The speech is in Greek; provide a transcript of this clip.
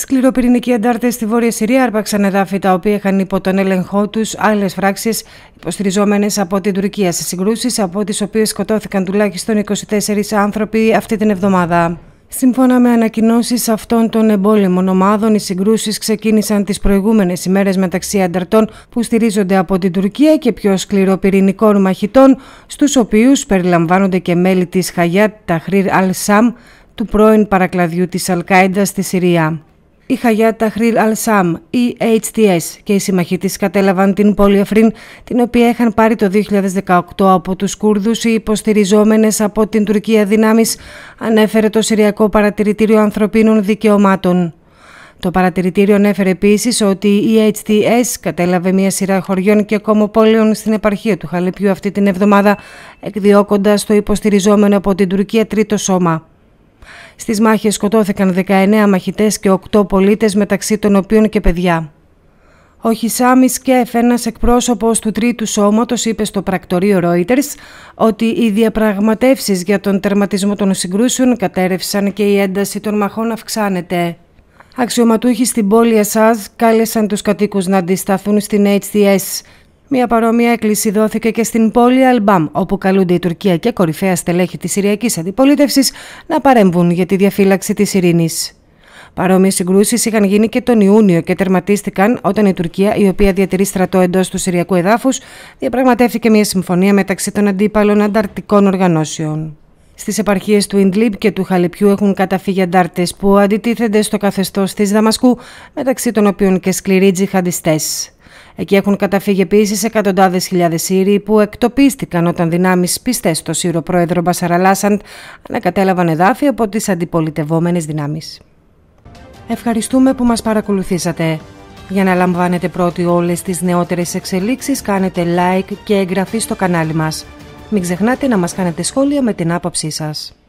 Σκληροπυρηνικοί αντάρτες στη Βόρεια Συρία άρπαξαν εδάφη τα οποία είχαν υπό τον έλεγχό τους άλλες φράξεις υποστηριζόμενες από την Τουρκία σε συγκρούσεις, από τις οποίες σκοτώθηκαν τουλάχιστον 24 άνθρωποι αυτή την εβδομάδα. Σύμφωνα με ανακοινώσεις αυτών των εμπόλεμων ομάδων, οι συγκρούσεις ξεκίνησαν τις προηγούμενες ημέρες μεταξύ ανταρτών που στηρίζονται από την Τουρκία και πιο σκληροπυρηνικών μαχητών, στους οποίους περιλαμβάνονται και μέλη της Χαγιάτ Ταχρήρ Αλ Σαμ, του πρώην παρακλαδιού της Αλκάιντα στη Συρία η Χαγιάτα Χρυλ Αλσάμ, η HTS και οι συμμαχοί της κατέλαβαν την πόλη Αφρίν, την οποία είχαν πάρει το 2018 από τους Κούρδους οι υποστηριζόμενες από την Τουρκία δυνάμεις, ανέφερε το Συριακό Παρατηρητήριο Ανθρωπίνων Δικαιωμάτων. Το παρατηρητήριο ανέφερε επίσης ότι η HTS κατέλαβε μια σειρά χωριών και κομμοπόλεων στην επαρχία του Χαλεπιού αυτή την εβδομάδα, εκδιώκοντας το υποστηριζόμενο από την Τουρκία τρίτο σώμα. Στις μάχες σκοτώθηκαν 19 μαχητές και 8 πολίτες μεταξύ των οποίων και παιδιά. Ο Χισάμις Σκέφ, ένας εκπρόσωπος του Τρίτου Σώματος, είπε στο πρακτορείο Reuters ότι οι διαπραγματεύσεις για τον τερματισμό των συγκρούσεων κατέρευσαν και η ένταση των μαχών αυξάνεται. Αξιωματούχοι στην πόλη Ασάζ κάλεσαν τους κατοίκους να αντισταθούν στην HTS μια παρόμοια έκκληση δόθηκε και στην πόλη Αλμπάμ, όπου καλούνται η Τουρκία και κορυφαία στελέχη της Συριακής Αντιπολίτευσης να παρέμβουν για τη διαφύλαξη της ειρήνης. Παρόμοιες συγκρούσεις είχαν γίνει και τον Ιούνιο και τερματίστηκαν όταν η Τουρκία, η οποία διατηρεί στρατό εντός του Συριακού εδάφους, διαπραγματεύτηκε μια συμφωνία μεταξύ των αντίπαλων ανταρτικών οργανώσεων. Στις επαρχίες του Ιντλίπ και του Χαλιπιού έχουν καταφύγει αντάρτες που αντιτίθενται στο καθεστώς της Δαμασκού, μεταξύ των οποίων και σκληροί τζιχαντιστές. Εκεί έχουν καταφύγει επίσης εκατοντάδες χιλιάδες Σύριοι που εκτοπίστηκαν όταν δυνάμεις πιστές στο Σύρο πρόεδρο Μπασαραλάσαντ ανακατέλαβαν εδάφη από τις αντιπολιτευόμενες δυνάμεις. Ευχαριστούμε που μας παρακολουθήσατε. Για να λαμβάνετε πρώτοι όλες τις νεότερες εξελίξεις κάνετε like και εγγραφή στο κανάλι μας. Μην ξεχνάτε να μας κάνετε σχόλια με την άποψή σας.